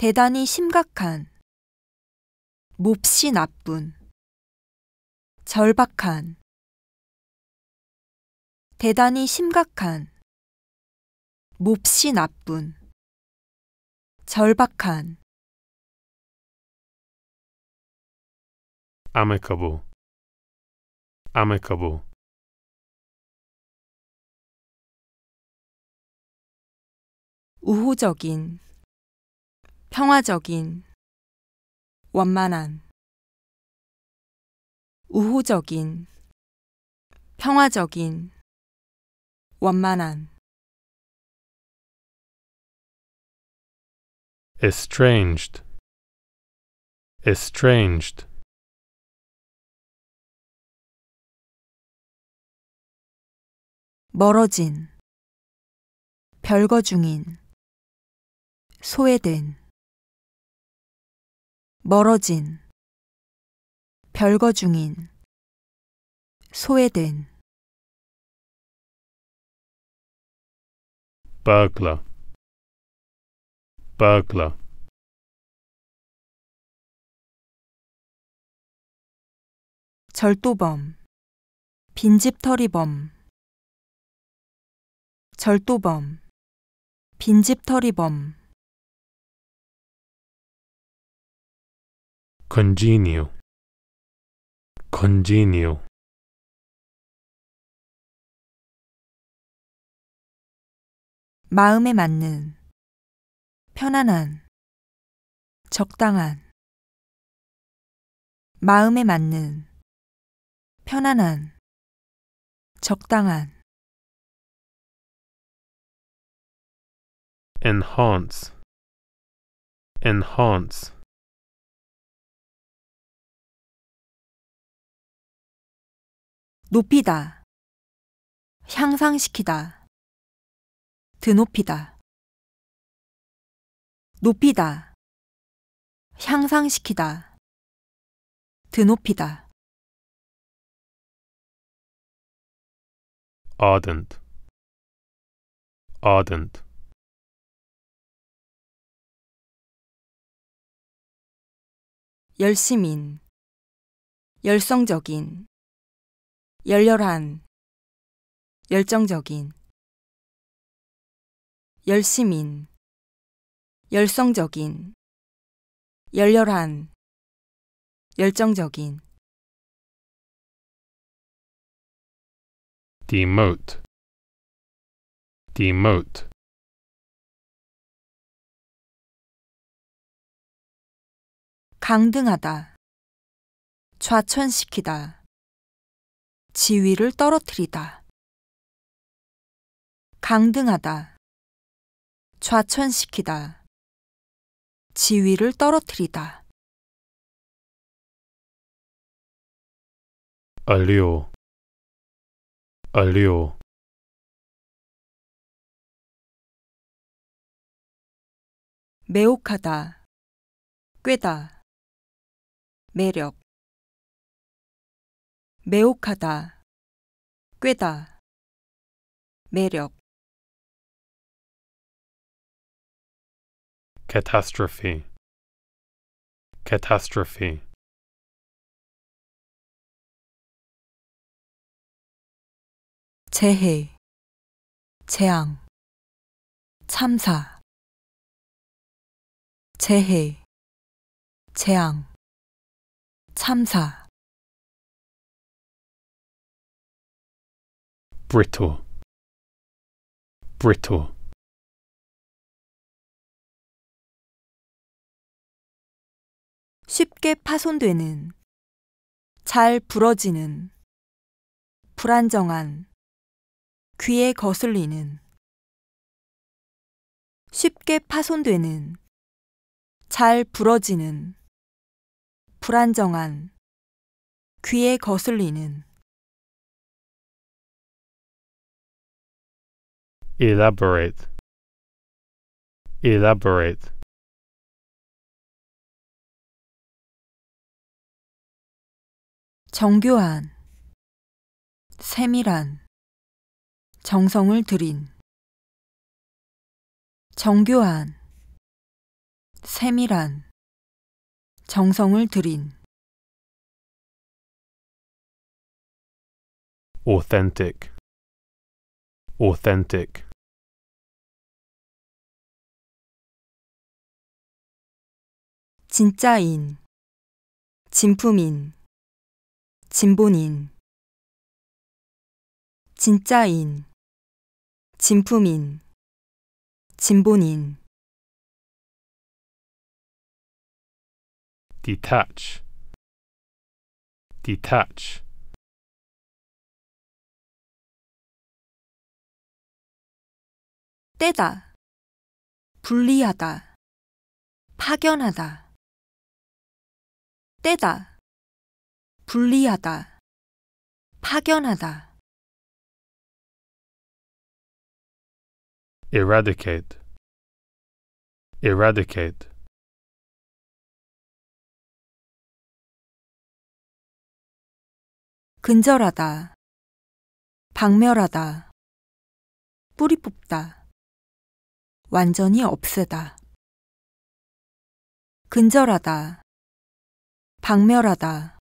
대단히 심각한, 몹시 나쁜, 절박한, 대단히 심각한, 몹시 나쁜, 절박한. amicable, amicable. 우호적인 평화적인 원만한 우호적인 평화적인 원만한 estranged estranged 멀어진 별거 중인 소외된 멀어진 별거 중인 소외된 Bakla. b 절도범 빈집털이범 절도범 빈집털이범 congenial congenial 마음에 맞는 편안한 적당한 마음에 맞는 편안한 적당한 enhance enhance 높이다, 향상시키다, 드높이다, 높이다, 향상시키다, 드높이다. ardent, ardent. 열심인, 열성적인, 열렬한, 열정적인, 열심인 열성적인, 열렬한, 열정적인. demote, demote. 강등하다, 좌천시키다. 지위를 떨어뜨리다. 강등하다. 좌천시키다. 지위를 떨어뜨리다. 알리오. 알리오. 매혹하다. 꾀다. 매력. 매혹하다, 꿰다, 매력. catastrophe, catastrophe. 재해, 재앙, 참사, 재해, 재앙, 참사. brittle, brittle. 쉽게 파손되는, 잘 부러지는, 불안정한, 귀에 거슬리는, 쉽게 파손되는, 잘 부러지는, 불안정한, 귀에 거슬리는 elaborate elaborate 정교한 세밀한 정성을 들인 정교한 세밀한 정성을 들인 authentic authentic 진짜인, 진품인, 진본인, 진짜인, 진품인, 진본인. detach, detach. 떼다, 분리하다, 파견하다. 떼다, 분리하다, 파견하다. eradicate eradicate 근절하다, 박멸하다, 뿌리 뽑다, 완전히 없애다. 근절하다, 박멸하다.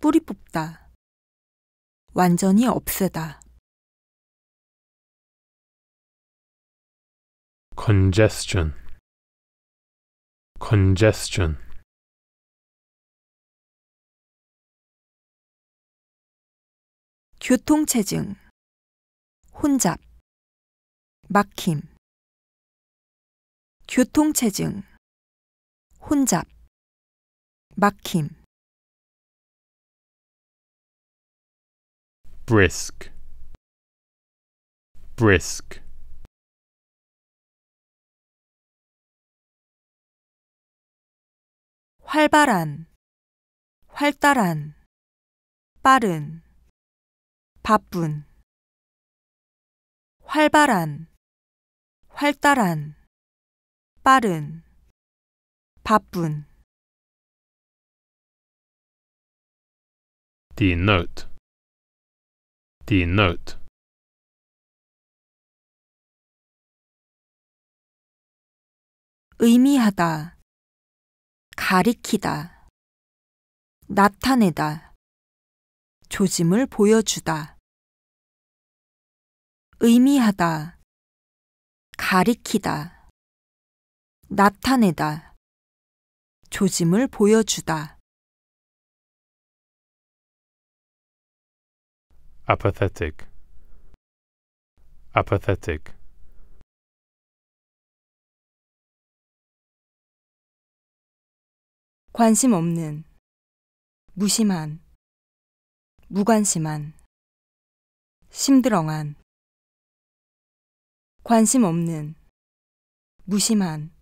뿌리 뽑다. 완전히 없애다. congestion congestion 교통체증 혼잡 막힘 교통체증 혼잡 막힘 brisk brisk 활발한 활달한 빠른 바쁜 활발한 활달한 빠른 바쁜 denote denote 의미하다 가리키다 나타내다 조짐을 보여주다 의미하다 가리키다 나타내다 조짐을 보여주다 apathetic apathetic 관심 없는 무심한 무관심한 심드렁한 관심 없는 무심한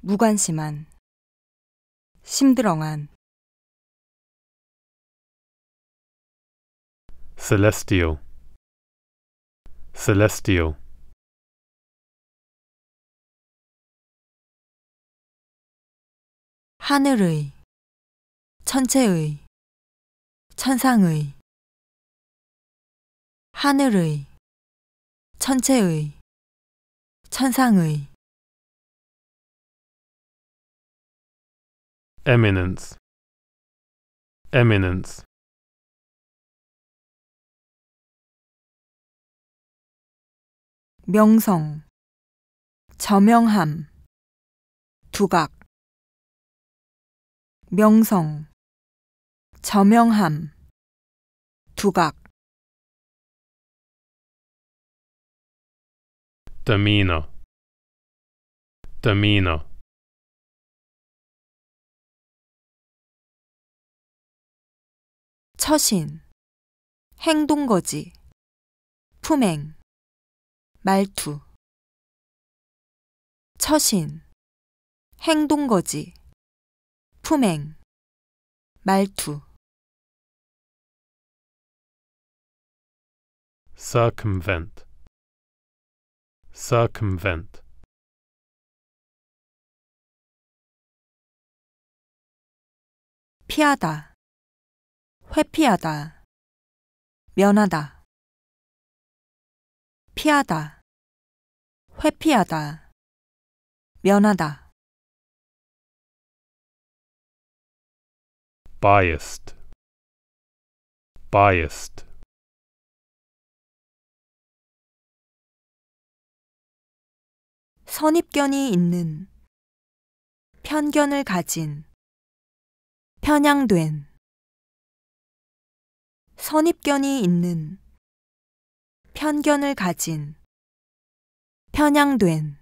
무관심한 심드렁한 celestial celestial 하늘의 천체의 천상의 하늘의 천체의 천상의 eminence eminence 명성, 저명함, 두각, 명성, 저명함, 두각. Tamino, Tamino. 처신, 행동거지, 품행. 말투, 처신, 행동거지, 품행, 말투. circumvent, circumvent. 피하다, 회피하다, 면하다, 피하다. 회피하다, 면하다. biased, biased. 선입견이 있는, 편견을 가진, 편향된. 선입견이 있는, 편견을 가진. 편향된